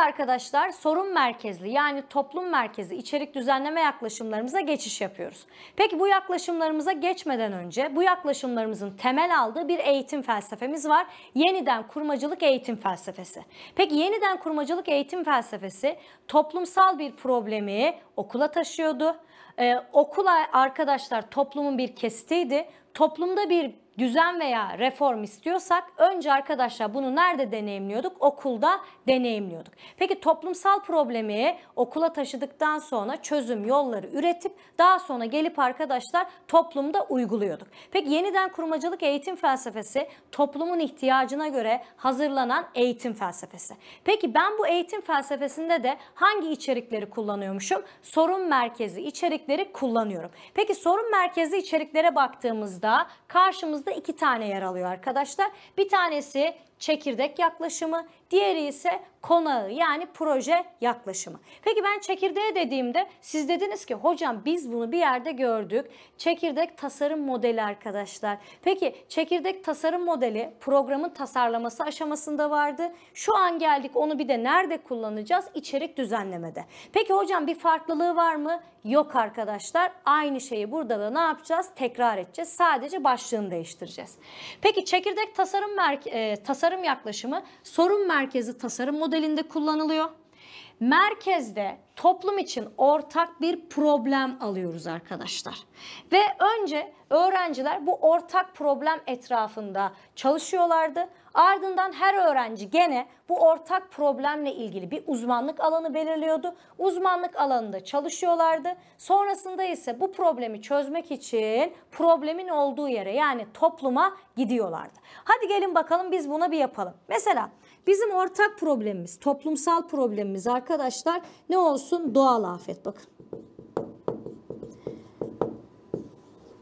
arkadaşlar sorun merkezli yani toplum merkezi içerik düzenleme yaklaşımlarımıza geçiş yapıyoruz. Peki bu yaklaşımlarımıza geçmeden önce bu yaklaşımlarımızın temel aldığı bir eğitim felsefemiz var. Yeniden kurmacılık eğitim felsefesi. Peki yeniden kurmacılık eğitim felsefesi toplumsal bir problemi okula taşıyordu. Ee, okula arkadaşlar toplumun bir kesitiydi. Toplumda bir düzen veya reform istiyorsak önce arkadaşlar bunu nerede deneyimliyorduk? Okulda deneyimliyorduk. Peki toplumsal problemi okula taşıdıktan sonra çözüm yolları üretip daha sonra gelip arkadaşlar toplumda uyguluyorduk. Peki yeniden kurmacılık eğitim felsefesi toplumun ihtiyacına göre hazırlanan eğitim felsefesi. Peki ben bu eğitim felsefesinde de hangi içerikleri kullanıyormuşum? Sorun merkezi içerikleri kullanıyorum. Peki sorun merkezi içeriklere baktığımızda karşımızda iki tane yer alıyor arkadaşlar. Bir tanesi çekirdek yaklaşımı, diğeri ise konağı yani proje yaklaşımı. Peki ben çekirdeğe dediğimde siz dediniz ki hocam biz bunu bir yerde gördük. Çekirdek tasarım modeli arkadaşlar. Peki çekirdek tasarım modeli programın tasarlaması aşamasında vardı. Şu an geldik onu bir de nerede kullanacağız? İçerik düzenlemede. Peki hocam bir farklılığı var mı? Yok arkadaşlar. Aynı şeyi burada da ne yapacağız? Tekrar edeceğiz. Sadece başlığını değiştireceğiz. Peki çekirdek tasarım merke e, tasarım tasarım yaklaşımı sorun merkezi tasarım modelinde kullanılıyor. Merkezde toplum için ortak bir problem alıyoruz arkadaşlar. Ve önce öğrenciler bu ortak problem etrafında çalışıyorlardı. Ardından her öğrenci gene bu ortak problemle ilgili bir uzmanlık alanı belirliyordu. Uzmanlık alanında çalışıyorlardı. Sonrasında ise bu problemi çözmek için problemin olduğu yere yani topluma gidiyorlardı. Hadi gelin bakalım biz buna bir yapalım. Mesela bizim ortak problemimiz, toplumsal problemimiz arkadaşlar ne olsun? Doğal afet bakın.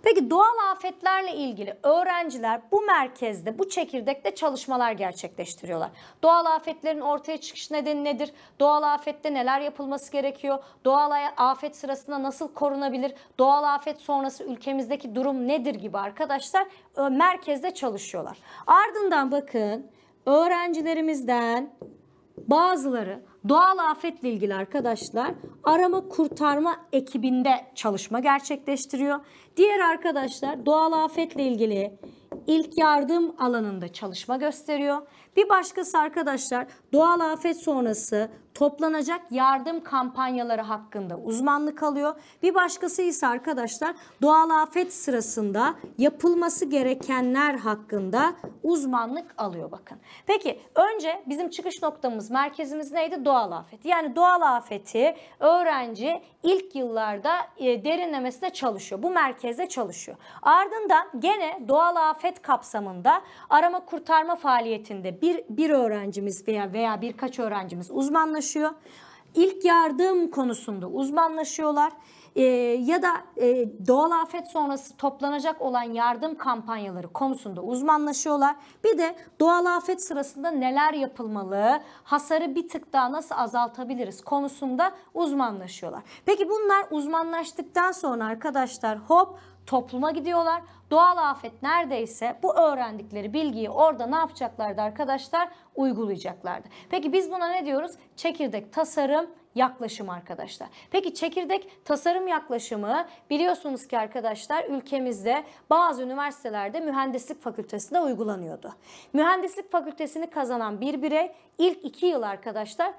Peki doğal afetlerle ilgili öğrenciler bu merkezde, bu çekirdekte çalışmalar gerçekleştiriyorlar. Doğal afetlerin ortaya çıkış nedeni nedir? Doğal afette neler yapılması gerekiyor? Doğal afet sırasında nasıl korunabilir? Doğal afet sonrası ülkemizdeki durum nedir gibi arkadaşlar merkezde çalışıyorlar. Ardından bakın öğrencilerimizden bazıları Doğal afetle ilgili arkadaşlar arama kurtarma ekibinde çalışma gerçekleştiriyor. Diğer arkadaşlar doğal afetle ilgili ilk yardım alanında çalışma gösteriyor. Bir başkası arkadaşlar doğal afet sonrası toplanacak yardım kampanyaları hakkında uzmanlık alıyor. Bir başkası ise arkadaşlar doğal afet sırasında yapılması gerekenler hakkında uzmanlık alıyor bakın. Peki önce bizim çıkış noktamız merkezimiz neydi? Doğal afet. Yani doğal afeti öğrenci ilk yıllarda e, derinlemesine çalışıyor. Bu merkeze çalışıyor. Ardından gene doğal afet kapsamında arama kurtarma faaliyetinde bir, bir öğrencimiz veya veya birkaç öğrencimiz uzmanlaşıyor uzmanlaşıyor. İlk yardım konusunda uzmanlaşıyorlar e, ya da e, doğal afet sonrası toplanacak olan yardım kampanyaları konusunda uzmanlaşıyorlar. Bir de doğal afet sırasında neler yapılmalı, hasarı bir tık daha nasıl azaltabiliriz konusunda uzmanlaşıyorlar. Peki bunlar uzmanlaştıktan sonra arkadaşlar hop topluma gidiyorlar. Doğal afet neredeyse bu öğrendikleri bilgiyi orada ne yapacaklardı arkadaşlar? Uygulayacaklardı. Peki biz buna ne diyoruz? Çekirdek tasarım yaklaşım arkadaşlar. Peki çekirdek tasarım yaklaşımı biliyorsunuz ki arkadaşlar ülkemizde bazı üniversitelerde mühendislik fakültesinde uygulanıyordu. Mühendislik fakültesini kazanan bir birey ilk iki yıl arkadaşlar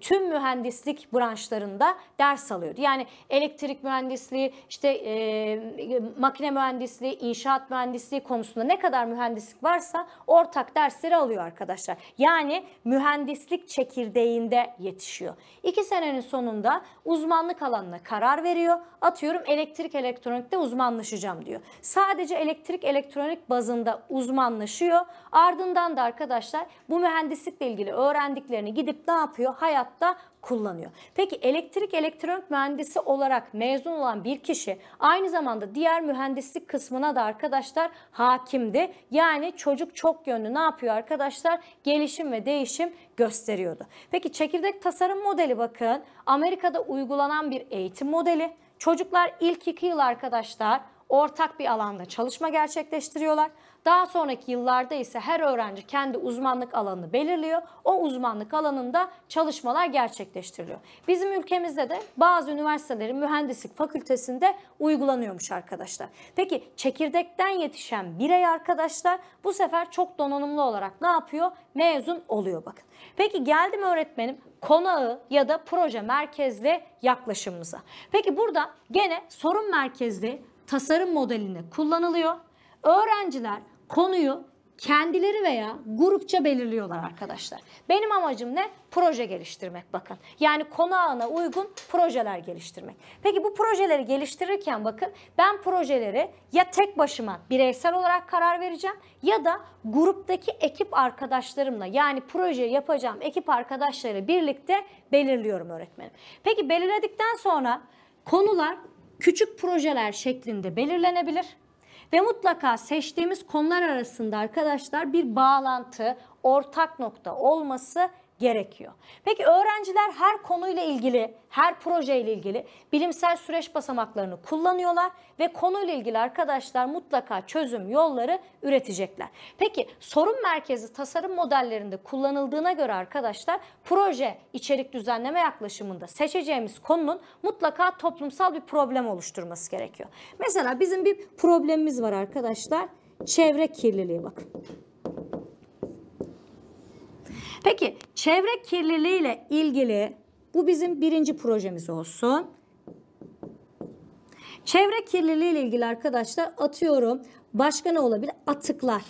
tüm mühendislik branşlarında ders alıyordu. Yani elektrik mühendisliği, işte e, makine mühendisliği, inşaat mühendisliği konusunda ne kadar mühendislik varsa ortak dersleri alıyor arkadaşlar. Yani mühendislik çekirdeğinde yetişiyor. İki senenin sonunda uzmanlık alanına karar veriyor. Atıyorum elektrik elektronikte uzmanlaşacağım diyor. Sadece elektrik elektronik bazında uzmanlaşıyor. Ardından da arkadaşlar bu mühendislikle ilgili öğrendiklerini gidip ne yapıyor? Hayatta kullanıyor. Peki elektrik elektronik mühendisi olarak mezun olan bir kişi aynı zamanda diğer mühendislik kısmına da arkadaşlar hakimdi. Yani çocuk çok yönlü ne yapıyor arkadaşlar? Gelişim ve değişim gösteriyordu. Peki çekirdek tasarım modeli bakın Amerika'da uygulanan bir eğitim modeli. Çocuklar ilk iki yıl arkadaşlar ortak bir alanda çalışma gerçekleştiriyorlar. Daha sonraki yıllarda ise her öğrenci kendi uzmanlık alanını belirliyor. O uzmanlık alanında çalışmalar gerçekleştiriliyor. Bizim ülkemizde de bazı üniversitelerin mühendislik fakültesinde uygulanıyormuş arkadaşlar. Peki çekirdekten yetişen birey arkadaşlar bu sefer çok donanımlı olarak ne yapıyor? Mezun oluyor bakın. Peki geldim öğretmenim konağı ya da proje merkezli yaklaşımımıza. Peki burada gene sorun merkezli tasarım modelini kullanılıyor. Öğrenciler konuyu kendileri veya grupça belirliyorlar arkadaşlar. Benim amacım ne? Proje geliştirmek bakın. Yani konu ağına uygun projeler geliştirmek. Peki bu projeleri geliştirirken bakın ben projeleri ya tek başıma bireysel olarak karar vereceğim ya da gruptaki ekip arkadaşlarımla yani proje yapacağım ekip arkadaşları birlikte belirliyorum öğretmenim. Peki belirledikten sonra konular küçük projeler şeklinde belirlenebilir. Ve mutlaka seçtiğimiz konular arasında arkadaşlar bir bağlantı, ortak nokta olması gerekiyor. Peki öğrenciler her konuyla ilgili, her projeyle ilgili bilimsel süreç basamaklarını kullanıyorlar ve konuyla ilgili arkadaşlar mutlaka çözüm yolları üretecekler. Peki sorun merkezi tasarım modellerinde kullanıldığına göre arkadaşlar proje içerik düzenleme yaklaşımında seçeceğimiz konunun mutlaka toplumsal bir problem oluşturması gerekiyor. Mesela bizim bir problemimiz var arkadaşlar. Çevre kirliliği bakın. Peki çevre kirliliği ile ilgili bu bizim birinci projemiz olsun. Çevre kirliliği ile ilgili arkadaşlar atıyorum. Başka ne olabilir? Atıklar.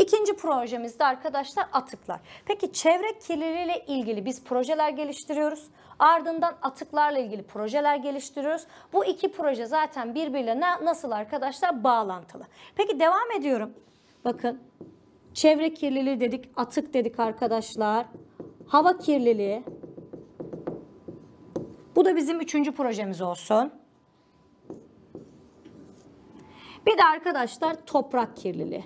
İkinci projemizde arkadaşlar atıklar. Peki çevre kirliliği ile ilgili biz projeler geliştiriyoruz. Ardından atıklarla ilgili projeler geliştiriyoruz. Bu iki proje zaten birbirine nasıl arkadaşlar bağlantılı. Peki devam ediyorum. Bakın çevre kirliliği dedik, atık dedik arkadaşlar. Hava kirliliği. Bu da bizim üçüncü projemiz olsun. Bir de arkadaşlar toprak kirliliği.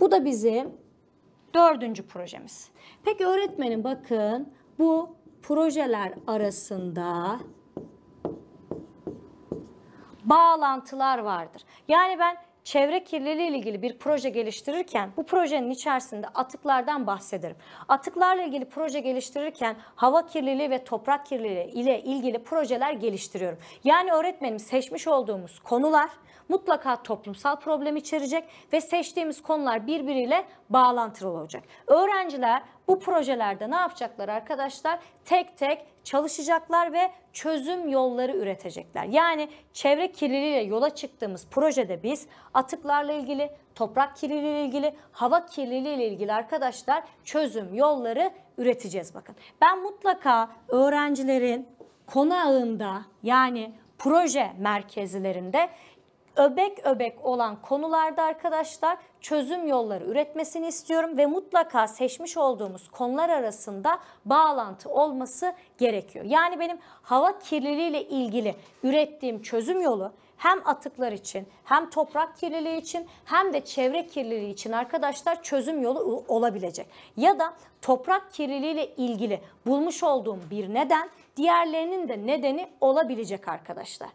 Bu da bizim dördüncü projemiz. Peki öğretmenim bakın bu projeler arasında bağlantılar vardır. Yani ben çevre kirliliği ile ilgili bir proje geliştirirken bu projenin içerisinde atıklardan bahsederim. Atıklarla ilgili proje geliştirirken hava kirliliği ve toprak kirliliği ile ilgili projeler geliştiriyorum. Yani öğretmenim seçmiş olduğumuz konular mutlaka toplumsal problem içerecek ve seçtiğimiz konular birbiriyle bağlantılı olacak. Öğrenciler bu projelerde ne yapacaklar arkadaşlar? Tek tek çalışacaklar ve çözüm yolları üretecekler. Yani çevre kirliliğiyle yola çıktığımız projede biz atıklarla ilgili, toprak kirliliğiyle ilgili, hava kirliliğiyle ilgili arkadaşlar çözüm yolları üreteceğiz bakın. Ben mutlaka öğrencilerin konağında yani proje merkezlerinde öbek öbek olan konularda arkadaşlar çözüm yolları üretmesini istiyorum ve mutlaka seçmiş olduğumuz konular arasında bağlantı olması gerekiyor. Yani benim hava kirliliği ile ilgili ürettiğim çözüm yolu hem atıklar için hem toprak kirliliği için hem de çevre kirliliği için arkadaşlar çözüm yolu olabilecek. Ya da toprak kirliliği ile ilgili bulmuş olduğum bir neden diğerlerinin de nedeni olabilecek arkadaşlar.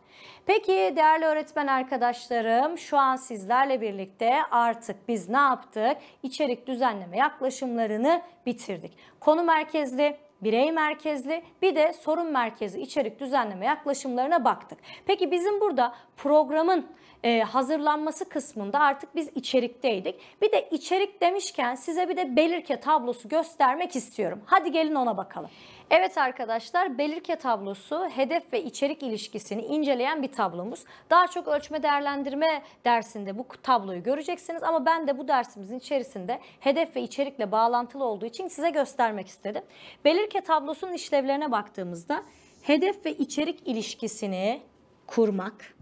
Peki değerli öğretmen arkadaşlarım şu an sizlerle birlikte artık biz ne yaptık? İçerik düzenleme yaklaşımlarını bitirdik. Konu merkezli birey merkezli bir de sorun merkezi içerik düzenleme yaklaşımlarına baktık. Peki bizim burada programın e, hazırlanması kısmında artık biz içerikteydik. Bir de içerik demişken size bir de belirke tablosu göstermek istiyorum. Hadi gelin ona bakalım. Evet arkadaşlar belirke tablosu hedef ve içerik ilişkisini inceleyen bir tablomuz. Daha çok ölçme değerlendirme dersinde bu tabloyu göreceksiniz ama ben de bu dersimizin içerisinde hedef ve içerikle bağlantılı olduğu için size göstermek istedim. Belirke tablosunun işlevlerine baktığımızda hedef ve içerik ilişkisini kurmak.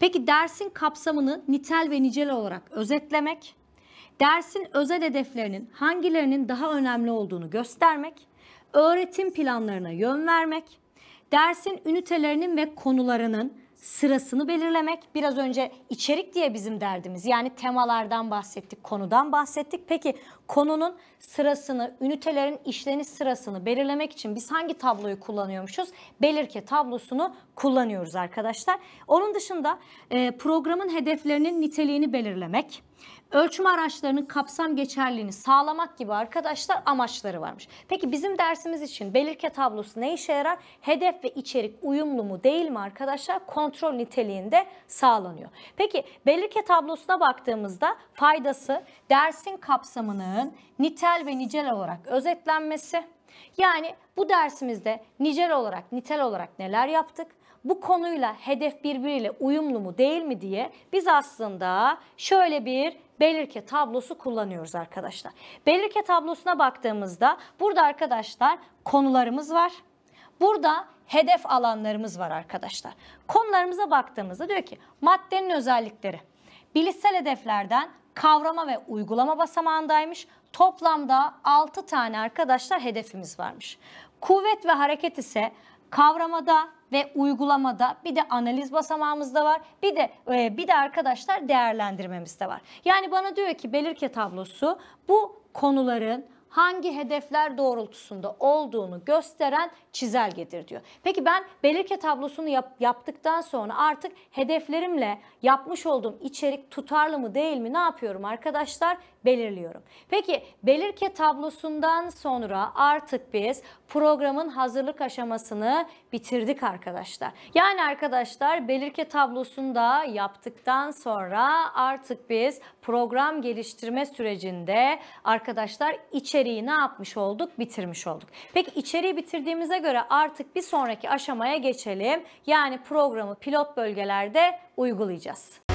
Peki dersin kapsamını nitel ve nicel olarak özetlemek, dersin özel hedeflerinin hangilerinin daha önemli olduğunu göstermek, öğretim planlarına yön vermek, dersin ünitelerinin ve konularının sırasını belirlemek. Biraz önce içerik diye bizim derdimiz. Yani temalardan bahsettik, konudan bahsettik. Peki konunun sırasını, ünitelerin işleniş sırasını belirlemek için biz hangi tabloyu kullanıyormuşuz? Belirke tablosunu kullanıyoruz arkadaşlar. Onun dışında e, programın hedeflerinin niteliğini belirlemek, Ölçüm araçlarının kapsam geçerliliğini sağlamak gibi arkadaşlar amaçları varmış. Peki bizim dersimiz için belirke tablosu ne işe yarar? Hedef ve içerik uyumlu mu değil mi arkadaşlar? Kontrol niteliğinde sağlanıyor. Peki belirke tablosuna baktığımızda faydası dersin kapsamının nitel ve nicel olarak özetlenmesi, yani bu dersimizde nicel olarak, nitel olarak neler yaptık? Bu konuyla hedef birbiriyle uyumlu mu değil mi diye biz aslında şöyle bir belirke tablosu kullanıyoruz arkadaşlar. Belirke tablosuna baktığımızda burada arkadaşlar konularımız var. Burada hedef alanlarımız var arkadaşlar. Konularımıza baktığımızda diyor ki maddenin özellikleri. Bilişsel hedeflerden kavrama ve uygulama basamağındaymış. Toplamda 6 tane arkadaşlar hedefimiz varmış. Kuvvet ve hareket ise kavramada ve uygulamada bir de analiz basamağımız var. Bir de e, bir de arkadaşlar değerlendirmemiz de var. Yani bana diyor ki belirke tablosu bu konuların hangi hedefler doğrultusunda olduğunu gösteren çizelgedir diyor. Peki ben belirke tablosunu yap, yaptıktan sonra artık hedeflerimle yapmış olduğum içerik tutarlı mı değil mi ne yapıyorum arkadaşlar? Belirliyorum. Peki belirke tablosundan sonra artık biz programın hazırlık aşamasını bitirdik arkadaşlar. Yani arkadaşlar belirke tablosunda yaptıktan sonra artık biz program geliştirme sürecinde arkadaşlar içeriği ne yapmış olduk? Bitirmiş olduk. Peki içeriği bitirdiğimize göre artık bir sonraki aşamaya geçelim. Yani programı pilot bölgelerde uygulayacağız.